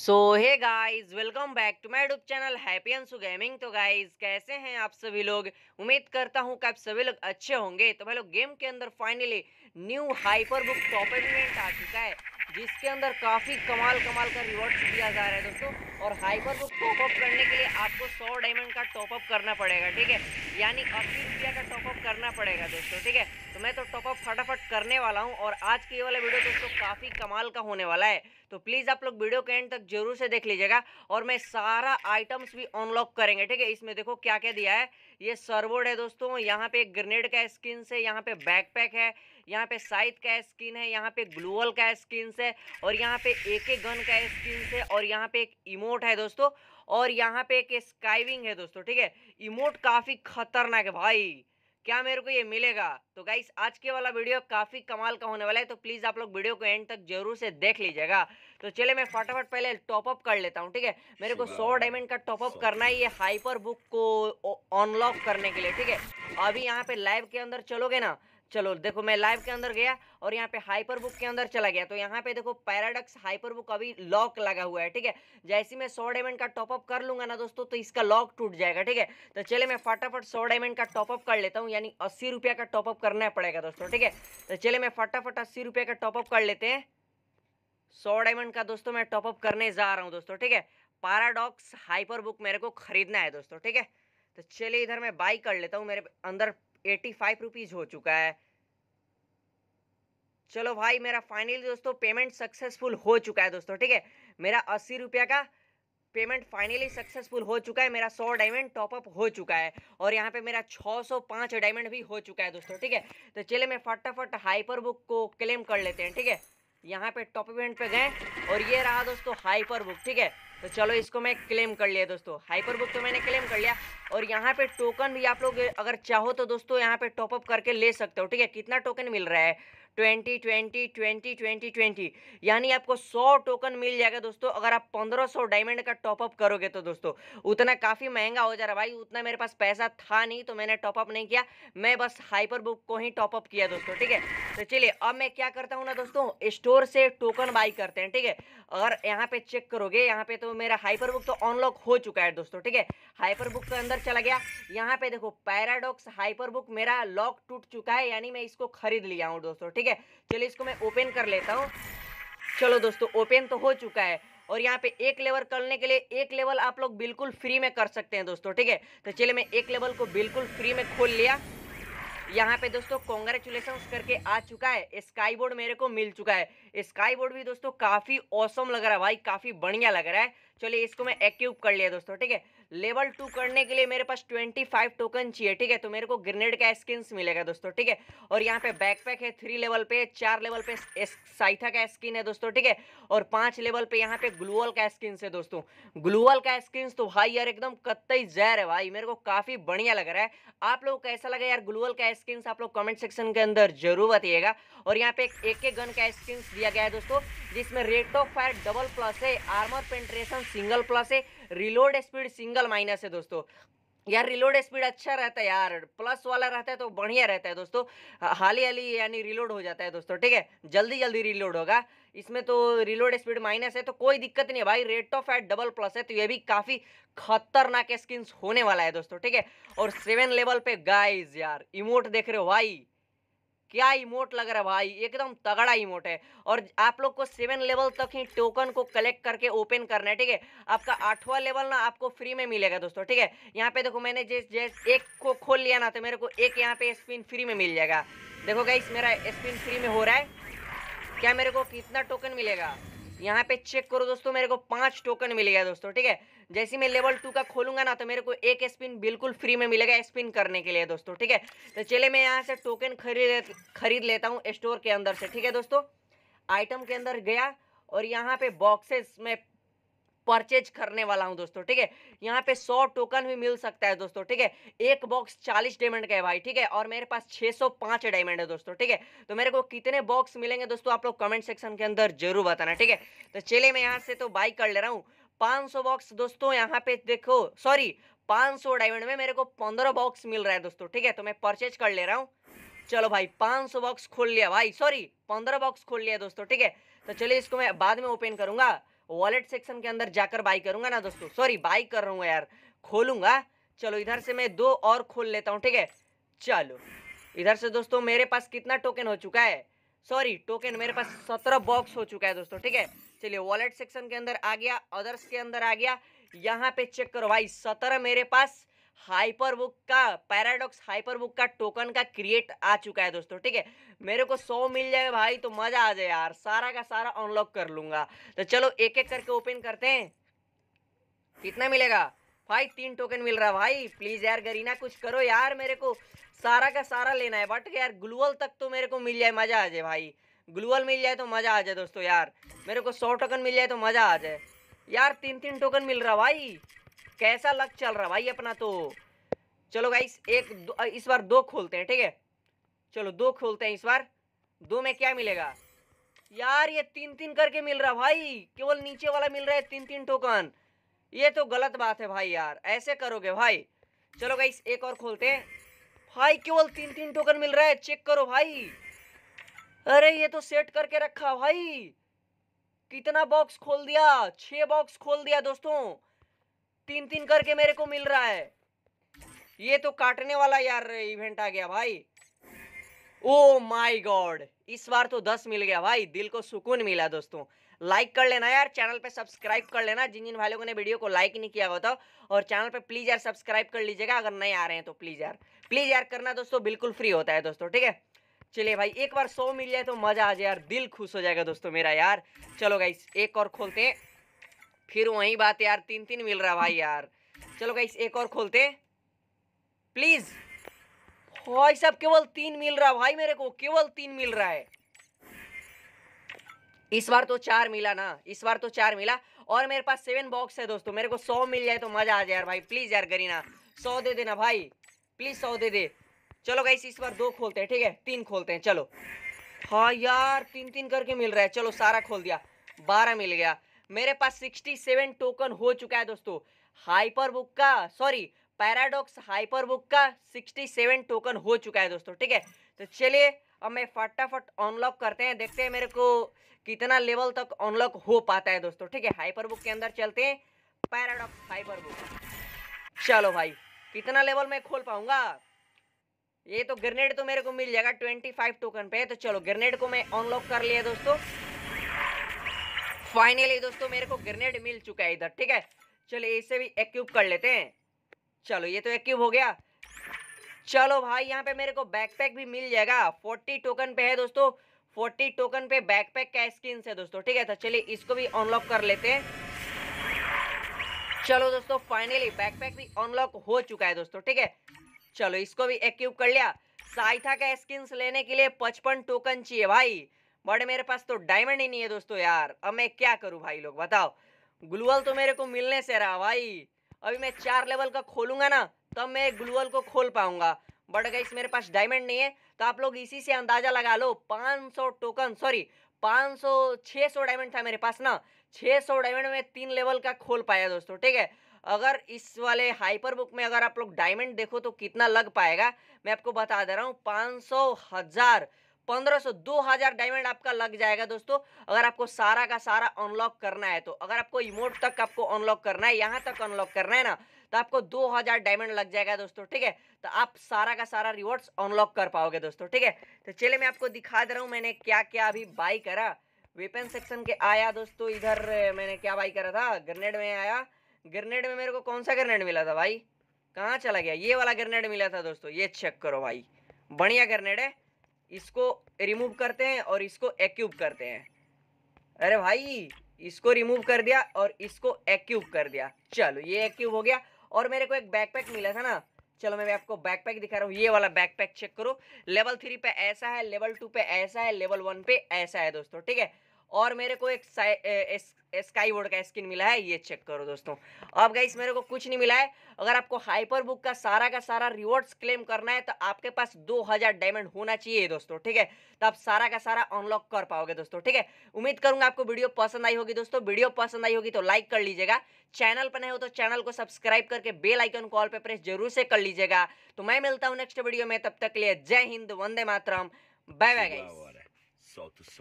so hey guys welcome back to my YouTube channel happy Ansu gaming तो guys कैसे हैं आप सभी लोग उम्मीद करता हूं कि आप सभी लोग अच्छे होंगे तो भाई लोग गेम के अंदर finally new hyper book top event आ चुका है जिसके अंदर काफ़ी कमाल कमाल का रिवॉर्ड्स दिया जा रहा है दोस्तों और हाइपर बुक टॉपअप करने के लिए आपको सौ डायमंड का टॉपअप करना पड़ेगा ठीक है यानी अस्सी रुपया का टॉपअप करना पड़ेगा दोस्तों ठीक है तो मैं तो टॉपअप फटाफट करने वाला हूँ और आज की ये वाला वीडियो दोस्तों काफ़ी कमाल का होने वाला है तो प्लीज़ आप लोग वीडियो के एंड तक जरूर से देख लीजिएगा और मैं सारा आइटम्स भी अनलॉक करेंगे ठीक है इसमें देखो क्या क्या दिया है ये सरबोर्ड है दोस्तों यहाँ पे ग्रेनेड का स्किन से यहाँ पे बैकपैक है यहाँ पे साइथ का स्किन है यहाँ पे ग्लूअल का स्किन से और यहाँ पे एक एक गन का स्किन से और यहाँ पे एक इमोट है दोस्तों और यहाँ पे एक स्काइविंग है दोस्तों ठीक है इमोट काफ़ी खतरनाक है भाई क्या मेरे को ये मिलेगा तो गाइस आज के वाला वीडियो काफ़ी कमाल का होने वाला है तो प्लीज़ आप लोग वीडियो को एंड तक जरूर से देख लीजिएगा तो चले मैं फटाफट पहले टॉपअप कर लेता हूँ ठीक है मेरे को सौ डायमंड का टॉपअप करना है ये हाइपर बुक को अनलॉक करने के लिए ठीक है अभी यहाँ पे लाइव के अंदर चलोगे ना चलो देखो मैं लाइव के अंदर गया और यहाँ पे हाइपर बुक के अंदर चला गया तो यहाँ पे देखो पैराडक्स हाइपर बुक अभी लॉक लगा हुआ है ठीक है जैसे मैं सौ डायमंड का टॉपअप कर लूंगा ना दोस्तों तो इसका लॉक टूट जाएगा ठीक है तो चले मैं फटाफट सौ डायमंड का टॉपअप कर लेता हूँ यानी अस्सी रुपया का टॉपअप करना पड़ेगा दोस्तों ठीक है तो चले मैं फटाफट अस्सी रुपया का टॉपअप कर लेते हैं सौ डायमंड का दोस्तों मैं टॉपअप करने जा रहा हूँ दोस्तों ठीक है पैराडॉक्स हाइपर बुक मेरे को खरीदना है दोस्तों ठीक है तो चलिए इधर मैं बाई कर लेता हूँ मेरे अंदर एटी फाइव रुपीज़ हो चुका है चलो भाई मेरा फाइनल दोस्तों पेमेंट सक्सेसफुल हो चुका है दोस्तों ठीक है मेरा अस्सी रुपया का पेमेंट फाइनली सक्सेसफुल हो चुका है मेरा सौ डायमंड टॉपअप हो चुका है और यहाँ पे मेरा 605 डायमंड भी हो चुका है दोस्तों ठीक है तो चलिए मैं फटाफट हाइपर बुक को क्लेम कर लेते हैं ठीक है यहाँ पे टॉप इवेंट पे गए और ये रहा दोस्तों हाइपर बुक ठीक है तो चलो इसको मैं क्लेम कर लिया दोस्तों हाइपर बुक तो मैंने क्लेम कर लिया और यहाँ पे टोकन भी आप लोग अगर चाहो तो दोस्तों यहाँ पे टॉपअप करके ले सकते हो ठीक है कितना टोकन मिल रहा है twenty twenty twenty twenty twenty यानी आपको सौ टोकन मिल जाएगा दोस्तों अगर आप पंद्रह सौ डायमंड का टॉपअप करोगे तो दोस्तों उतना काफ़ी महंगा हो जा रहा भाई उतना मेरे पास पैसा था नहीं तो मैंने टॉपअप नहीं किया मैं बस हाइपर बुक को ही टॉपअप किया दोस्तों ठीक है तो चलिए अब मैं क्या करता हूँ ना दोस्तों स्टोर से टोकन बाई करते हैं ठीक है अगर यहाँ पे चेक करोगे यहाँ पे तो मेरा हाइपर बुक तो अनलॉक हो चुका है दोस्तों ठीक है हाइपर बुक के अंदर चला गया यहाँ पे देखो पैराडॉक्स हाइपर बुक मेरा लॉक टूट चुका है यानी मैं इसको खरीद लिया हूँ दोस्तों ठीक है है चलिए इसको मैं ओपन कर लेता हूँ चलो दोस्तों ओपन तो हो चुका है और यहाँ पे एक लेवल करने के लिए एक लेवल आप लोग बिल्कुल फ्री में कर सकते हैं दोस्तों ठीक है तो चलिए मैं एक लेवल को बिल्कुल फ्री में खोल लिया यहाँ पे दोस्तों कॉन्ग्रेचुलेसन करके आ चुका है स्काई बोर्ड मेरे को मिल चुका है स्काई बोर्ड भी दोस्तों काफ़ी औसम लग रहा है भाई काफ़ी बढ़िया लग रहा है चलिए इसको मैं एक्यूब कर लिया दोस्तों ठीक है लेवल टू करने के लिए मेरे पास ट्वेंटी फाइव टोकन चाहिए ठीक है तो मेरे को ग्रेनेड का स्किन्स मिलेगा दोस्तों ठीक है और यहाँ पे बैकपैक है थ्री लेवल पे चार लेवल पे साइथा का स्किन है दोस्तों ठीक है और पांच लेवल पे यहाँ पे ग्लूअल का स्किन है दोस्तों ग्लूअल का स्किन्स तो भाई यार एकदम कत्तई जहर है भाई मेरे को काफ़ी बढ़िया लग रहा है आप लोग कैसा लगा यार ग्लूअल का स्किन्स आप लोग कमेंट सेक्शन के अंदर जरूर बताइएगा और यहाँ पे एक एक गन का स्किन्स दिया गया है दोस्तों जिसमें rate of fire double plus है आर्मर पेंट्रेशन सिंगल प्लस है रिलोड स्पीड सिंगल माइनस है दोस्तों यार रिलोड स्पीड अच्छा रहता है यार प्लस वाला रहता है तो बढ़िया रहता है दोस्तों हाली हाली यानी रिलोड हो जाता है दोस्तों ठीक है जल्दी जल्दी रिलोड होगा इसमें तो रिलोड स्पीड माइनस है तो कोई दिक्कत नहीं है भाई रेट ऑफ एट डबल प्लस है तो ये भी काफ़ी खतरनाक स्किन्स होने वाला है दोस्तों ठीक है और सेवन लेवल पे गाइज यार इमोट देख रहे हो भाई क्या इमोट लग रहा है भाई एकदम तगड़ा इमोट है और आप लोग को सेवन लेवल तक ही टोकन को कलेक्ट करके ओपन करना है ठीक है आपका आठवां लेवल ना आपको फ्री में मिलेगा दोस्तों ठीक है यहाँ पे देखो मैंने जिस जिस एक को खोल लिया ना तो मेरे को एक यहाँ पे स्पिन फ्री में मिल जाएगा देखो गाइस मेरा स्पिन फ्री में हो रहा है क्या मेरे को कितना टोकन मिलेगा यहाँ पे चेक करो दोस्तों मेरे को पांच टोकन मिल गया दोस्तों ठीक है जैसे मैं लेवल टू का खोलूंगा ना तो मेरे को एक स्पिन बिल्कुल फ्री में मिलेगा स्पिन करने के लिए दोस्तों ठीक है तो चले मैं यहाँ से टोकन खरीद खरीद लेता हूँ स्टोर के अंदर से ठीक है दोस्तों आइटम के अंदर गया और यहाँ पे बॉक्सेस में परचेज करने वाला हूँ दोस्तों ठीक है यहाँ पे सौ टोकन भी मिल सकता है दोस्तों ठीक है एक बॉक्स चालीस डायमंड का है भाई ठीक है और मेरे पास छः सौ पाँच डायमंड है दोस्तों ठीक है तो मेरे को कितने बॉक्स मिलेंगे दोस्तों आप लोग कमेंट सेक्शन के अंदर जरूर बताना ठीक है तो चले मैं यहाँ से तो बाई कर ले रहा हूँ 500 बॉक्स दोस्तों यहाँ पे देखो सॉरी 500 डायमंड में मेरे को पंद्रह बॉक्स मिल रहा है दोस्तों ठीक है तो मैं परचेज कर ले रहा हूँ चलो भाई 500 बॉक्स खोल लिया भाई सॉरी 15 बॉक्स खोल लिया दोस्तों ठीक है तो चलिए इसको मैं बाद में ओपन करूंगा वॉलेट सेक्शन के अंदर जाकर बाई करूंगा ना दोस्तों सॉरी बाई कर रहा हूँ यार खोलूंगा चलो इधर से मैं दो और खोल लेता हूँ ठीक है चलो इधर से दोस्तों मेरे पास कितना टोकन हो चुका है सॉरी टोकन मेरे पास सत्रह बॉक्स हो चुका है दोस्तों ठीक है चलिए वॉलेट सेक्शन के अंदर आ गया अदर्स के अंदर आ गया यहाँ पे चेक करो भाई सत्रह मेरे पास हाइपरबुक का पैराडॉक्स हाइपरबुक का टोकन का क्रिएट आ चुका है दोस्तों ठीक है मेरे को सौ मिल जाए भाई तो मज़ा आ जाए यार सारा का सारा अनलॉक कर लूंगा तो चलो एक एक करके ओपन करते हैं कितना मिलेगा भाई तीन टोकन मिल रहा भाई प्लीज़ यार गरीना कुछ करो यार मेरे को सारा का सारा लेना है बट यार ग्लूअल तक तो मेरे को मिल जाए मज़ा आ जाए भाई ग्लूअल मिल जाए तो मज़ा आ जाए दोस्तों यार मेरे को सौ टोकन मिल जाए तो मज़ा आ जाए यार तीन तीन टोकन मिल रहा भाई कैसा लक चल रहा भाई अपना तो चलो गाइस एक इस बार दो खोलते हैं ठीक है चलो दो खोलते हैं इस बार दो में क्या मिलेगा यार ये तीन तीन करके मिल रहा भाई केवल नीचे वाला मिल रहा है तीन तीन टोकन ये तो गलत बात है भाई यार ऐसे करोगे भाई चलो गाइस एक और खोलते हैं भाई केवल तीन तीन टोकन मिल रहा है चेक करो भाई अरे ये तो सेट करके रखा भाई कितना बॉक्स खोल दिया छह बॉक्स खोल दिया दोस्तों तीन तीन करके मेरे को मिल रहा है ये तो काटने वाला यार इवेंट आ गया भाई ओ माय गॉड इस बार तो दस मिल गया भाई दिल को सुकून मिला दोस्तों लाइक कर लेना यार चैनल पे सब्सक्राइब कर लेना जिन जिन भाई लोगों ने वीडियो को लाइक नहीं किया होता और चैनल पे प्लीज यार सब्सक्राइब कर लीजिएगा अगर नए आ रहे हैं तो प्लीज यार प्लीज यार करना दोस्तों बिल्कुल फ्री होता है दोस्तों ठीक है चलिए भाई एक बार सौ मिल जाए तो मजा आ जाए यार दिल खुश हो जाएगा दोस्तों मेरा यार चलो भाई एक और खोलते हैं फिर वही बात यार तीन तीन मिल रहा भाई यार चलो गाइस एक और खोलते प्लीज भाई साहब केवल तीन मिल रहा भाई मेरे को केवल तीन मिल रहा है इस बार तो चार मिला ना इस बार तो चार मिला और मेरे पास सेवन बॉक्स है दोस्तों मेरे को सौ मिल जाए तो मजा आ जाए यार भाई प्लीज यार गरीना सौ दे देना भाई प्लीज सौ दे दे चलो गाइस इस बार दो खोलते हैं ठीक है तीन खोलते हैं चलो हाँ यार तीन तीन करके मिल रहा है चलो सारा खोल दिया बारह मिल गया मेरे पास 67 टोकन हो चुका है दोस्तों हाइपर बुक का सॉरी पैराडॉक्स हाइपर बुक का 67 टोकन हो चुका है दोस्तों ठीक है तो चलिए अब मैं फटाफट अनलॉक करते हैं देखते हैं मेरे को कितना लेवल तक अनलॉक हो पाता है दोस्तों ठीक है हाइपर बुक के अंदर चलते हैं पैराडॉक्स हाइपर बुक चलो भाई कितना लेवल मैं खोल पाऊंगा ये तो ग्रेनेड तो मेरे को मिल जाएगा ट्वेंटी फाइव टोकन पे तो चलो ग्रेनेड को मैं अनलॉक कर लिया दोस्तों फाइनली दोस्तों मेरे को ग्रेनेड मिल चुका है इधर ठीक है चलो इसे भी एक्यूब कर लेते हैं चलो ये तो एक्यूब हो गया चलो भाई यहाँ पे मेरे को बैकपैक भी मिल जाएगा फोर्टी टोकन पे है दोस्तों फोर्टी टोकन पे बैकपैक का स्किन है दोस्तों ठीक है तो चलिए इसको भी अनलॉक कर लेते हैं चलो दोस्तों फाइनली बैकपैक भी अनलॉक हो चुका है दोस्तों ठीक है चलो इसको भी एक्यूब कर लिया साइथा का स्किन लेने के लिए पचपन टोकन चाहिए भाई बट मेरे पास तो डायमंड ही नहीं है दोस्तों यार अब मैं क्या करूँ भाई लोग बताओ ग्लूअल तो मेरे को मिलने से रहा भाई अभी मैं चार लेवल का खोलूंगा ना तब तो मैं ग्लूअल को खोल पाऊंगा बट गाइस मेरे पास डायमंड नहीं है तो आप लोग इसी से अंदाजा लगा लो 500 टोकन सॉरी 500 600 डायमंड था मेरे पास ना 600 डायमंड में तीन लेवल का खोल पाया दोस्तों ठीक है अगर इस वाले हाइपर बुक में अगर आप लोग डायमंड देखो तो कितना लग पाएगा मैं आपको बता दे रहा हूँ पाँच सौ हज़ार पंद्रह सौ दो हजार डायमंड आपका लग जाएगा दोस्तों अगर आपको सारा का सारा अनलॉक करना है तो अगर आपको इमोट तक आपको अनलॉक करना है यहाँ तक अनलॉक करना है ना तो आपको 2000 डायमंड लग जाएगा दोस्तों ठीक है तो आप सारा का सारा रिवॉर्ड्स अनलॉक कर पाओगे दोस्तों ठीक है तो चलिए मैं आपको दिखा दे रहा हूँ मैंने क्या क्या अभी बाई करा वेपन सेक्शन के आया दोस्तों इधर मैंने क्या बाई करा था ग्रेनेड में आया ग्रेनेड में मेरे को कौन सा ग्रनेड मिला था भाई कहाँ चला गया ये वाला ग्रनेड मिला था दोस्तों ये चेक करो भाई बढ़िया ग्रनेड है इसको रिमूव करते हैं और इसको एक्यूब करते हैं अरे भाई इसको रिमूव कर दिया और इसको एक्यूब कर दिया चलो ये एक्यूब हो गया और मेरे को एक बैकपैक मिला था ना चलो मैं आपको बैकपैक दिखा रहा हूँ ये वाला बैकपैक चेक करो लेवल थ्री पे ऐसा है लेवल टू पे ऐसा है लेवल वन पे ऐसा है दोस्तों ठीक है और मेरे को एक स्काई बोर्ड का स्किन मिला है ये चेक करो दोस्तों अब गाइस मेरे को कुछ नहीं मिला है अगर आपको हाइपर बुक का सारा का सारा रिवॉर्ड्स क्लेम करना है तो आपके पास 2000 डायमंड होना चाहिए दोस्तों ठीक है तो आप सारा का सारा अनलॉक कर पाओगे दोस्तों ठीक है उम्मीद करूंगा आपको वीडियो पसंद आई होगी दोस्तों वीडियो पसंद आई होगी तो लाइक कर लीजिएगा चैनल पर नहीं हो तो चैनल को सब्सक्राइब करके बेल आइकन कॉल पर प्रेस जरूर से कर लीजिएगा तो मैं मिलता हूँ नेक्स्ट वीडियो में तब तक लिए जय हिंद वंदे मातरम बाय बाय गाइस